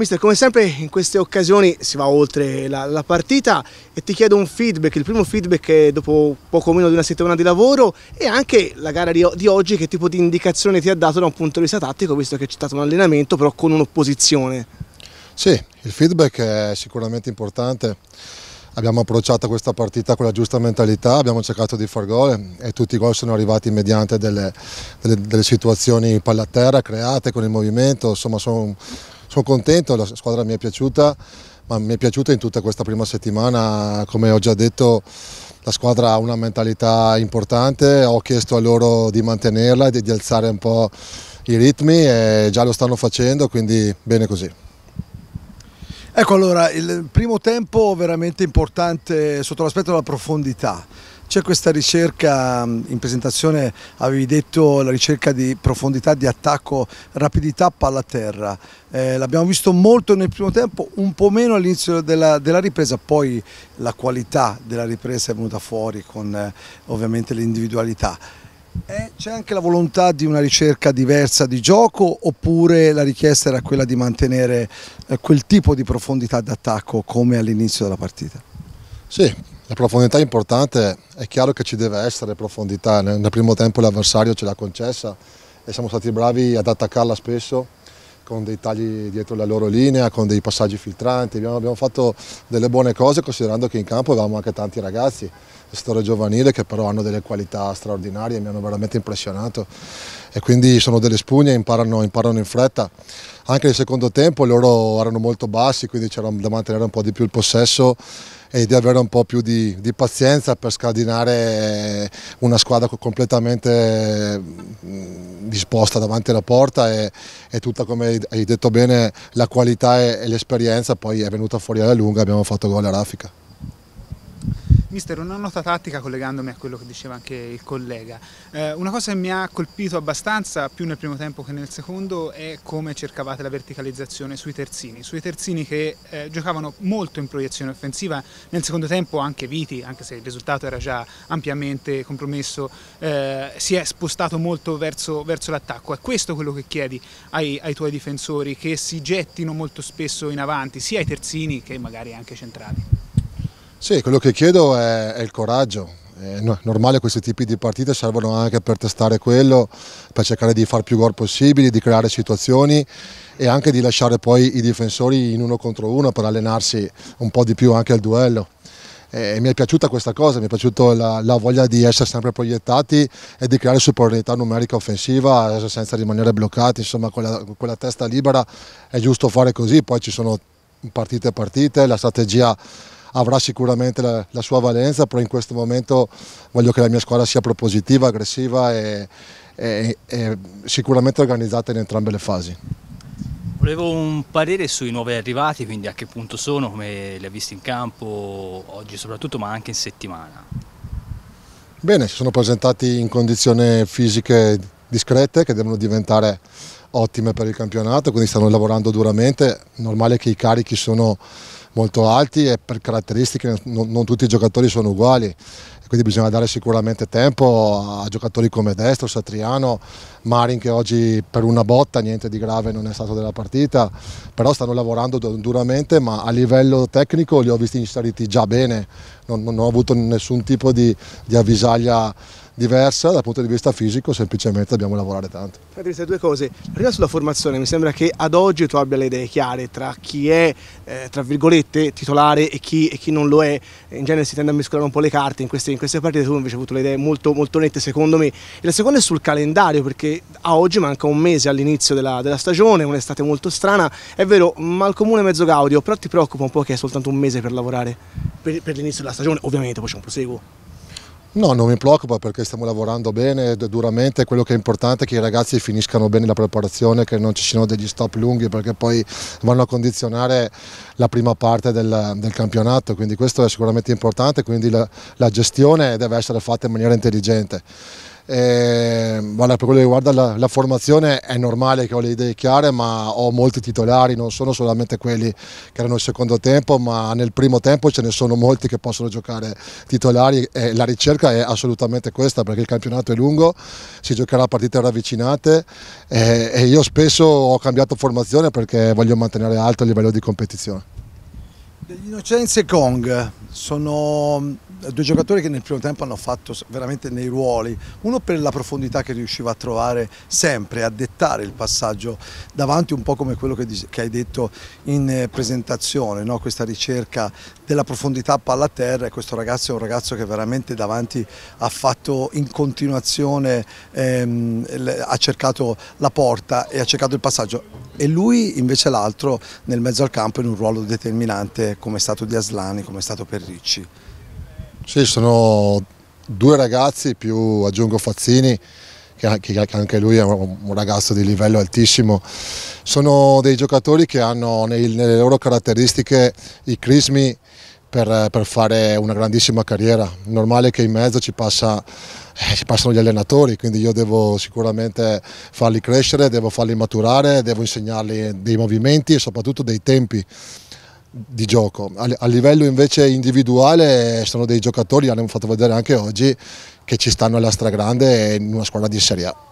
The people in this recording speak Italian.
Mister, come sempre in queste occasioni si va oltre la, la, partita e ti chiedo un feedback, il primo feedback è dopo poco meno di una settimana di lavoro e anche la gara di, di oggi, che tipo di indicazione ti ha dato da un punto di vista tattico, visto che c'è stato un allenamento però con un'opposizione? Sì, il feedback è sicuramente importante, abbiamo approcciato questa partita con la giusta mentalità, abbiamo cercato di far gol e tutti i gol sono arrivati mediante delle, delle, delle situazioni palla a terra create con il movimento, insomma sono sono contento, la squadra mi è piaciuta, ma mi è piaciuta in tutta questa prima settimana, come ho già detto la squadra ha una mentalità importante, ho chiesto a loro di mantenerla e di, di alzare un po' i ritmi e già lo stanno facendo, quindi bene così. Ecco allora, il primo tempo veramente importante sotto l'aspetto della profondità. C'è questa ricerca, in presentazione avevi detto la ricerca di profondità di attacco, rapidità palla a terra. Eh, L'abbiamo visto molto nel primo tempo, un po' meno all'inizio della, della, ripresa, poi la qualità della ripresa è venuta fuori con eh, ovviamente l'individualità. Eh, c'è anche la volontà di una ricerca diversa di gioco oppure la richiesta era quella di mantenere eh, quel tipo di profondità d'attacco come all'inizio della partita? Sì, la profondità è importante, è chiaro che ci deve essere profondità, nel primo tempo l'avversario ce l'ha concessa e siamo stati bravi ad attaccarla spesso con dei tagli dietro la loro linea, con dei passaggi filtranti, abbiamo, abbiamo fatto delle buone cose considerando che in campo avevamo anche tanti ragazzi, storia giovanile che però hanno delle qualità straordinarie, mi hanno veramente impressionato e quindi sono delle spugne, imparano, imparano in fretta. Anche nel secondo tempo loro erano molto bassi, quindi c'era da mantenere un po' di più il possesso e di avere un po' più di, di pazienza per scardinare una squadra completamente mm, disposta davanti alla porta e, e tutta come hai detto bene la qualità e, e l'esperienza poi è venuta fuori alla lunga abbiamo fatto gol a Raffica. Mister, una nota tattica collegandomi a quello che diceva anche il collega. Eh, una cosa che mi ha colpito abbastanza, più nel primo tempo che nel secondo, è come cercavate la verticalizzazione sui terzini. Sui terzini che eh, giocavano molto in proiezione offensiva, nel secondo tempo anche Viti, anche se il risultato era già ampiamente compromesso, eh, si è spostato molto verso, verso l'attacco. È questo quello che chiedi ai, ai tuoi difensori, che si gettino molto spesso in avanti, sia i terzini che magari anche i centrali. Sì, quello che chiedo è, è il coraggio. È normale questi tipi di partite servono anche per testare quello, per cercare di fare più gol possibili, di creare situazioni e anche di lasciare poi i difensori in uno contro uno per allenarsi un po' di più anche al duello. E mi è piaciuta questa cosa, mi è piaciuta la, la, voglia di essere sempre proiettati e di creare superiorità numerica offensiva eh, senza rimanere bloccati, insomma con la, con la testa libera è giusto fare così, poi ci sono partite e partite, la strategia avrà sicuramente la, la, sua valenza, però in questo momento voglio che la mia squadra sia propositiva, aggressiva e, e, e sicuramente organizzata in entrambe le fasi. Volevo un parere sui nuovi arrivati, quindi a che punto sono, come li ha visti in campo oggi soprattutto, ma anche in settimana. Bene, si sono presentati in condizioni fisiche discrete che devono diventare ottime per il campionato, quindi stanno lavorando duramente, normale che i carichi sono molto alti e per caratteristiche non, non tutti i giocatori sono uguali, quindi bisogna dare sicuramente tempo a giocatori come Destro, Satriano, Marin che oggi per una botta niente di grave non è stato della partita, però stanno lavorando duramente ma a livello tecnico li ho visti inseriti già bene, non, non ho avuto nessun tipo di, di avvisaglia diversa dal punto di vista fisico, semplicemente dobbiamo lavorare tanto. Fate due cose, prima sulla formazione, mi sembra che ad oggi tu abbia le idee chiare tra chi è, eh, tra virgolette, titolare e chi, e chi, non lo è, in genere si tende a mescolare un po' le carte, in queste, in queste partite tu invece hai avuto le idee molto, molto nette secondo me, e la seconda è sul calendario perché a oggi manca un mese all'inizio della, della stagione, un'estate molto strana, è vero, ma comune mezzo gaudio, però ti preoccupa un po' che è soltanto un mese per lavorare per, per l'inizio della stagione, ovviamente poi c'è un proseguo. No, non mi preoccupa perché stiamo lavorando bene duramente, quello che è importante è che i ragazzi finiscano bene la preparazione, che non ci siano degli stop lunghi perché poi vanno a condizionare la prima parte del, del campionato, quindi questo è sicuramente importante, quindi la, la gestione deve essere fatta in maniera intelligente. Eh, guarda, per quello che riguarda la, la, formazione è normale che ho le idee chiare, ma ho molti titolari, non sono solamente quelli che erano il secondo tempo, ma nel primo tempo ce ne sono molti che possono giocare titolari e la ricerca è assolutamente questa perché il campionato è lungo, si giocherà a partite ravvicinate e, e io spesso ho cambiato formazione perché voglio mantenere alto il livello di competizione. Degli Innocenze e Kong sono due giocatori che nel primo tempo hanno fatto veramente nei ruoli, uno per la profondità che riusciva a trovare sempre, a dettare il passaggio davanti, un po' come quello che, che hai detto in eh, presentazione, no? questa ricerca della profondità palla a terra e questo ragazzo è un ragazzo che veramente davanti ha fatto in continuazione, ehm, ha cercato la porta e ha cercato il passaggio e lui invece l'altro nel mezzo al campo in un ruolo determinante come è stato di Aslani, come è stato per Ricci. Sì, sono due ragazzi più aggiungo Fazzini che anche lui è un ragazzo di livello altissimo. Sono dei giocatori che hanno nelle loro caratteristiche i crismi per, per fare una grandissima carriera. Normale che in mezzo ci, passa, eh, ci passano gli allenatori, quindi io devo sicuramente farli crescere, devo farli maturare, devo insegnarli dei movimenti e soprattutto dei tempi di gioco. A, a, livello invece individuale sono dei giocatori, l'hanno fatto vedere anche oggi, che ci stanno alla stragrande in una squadra di Serie A.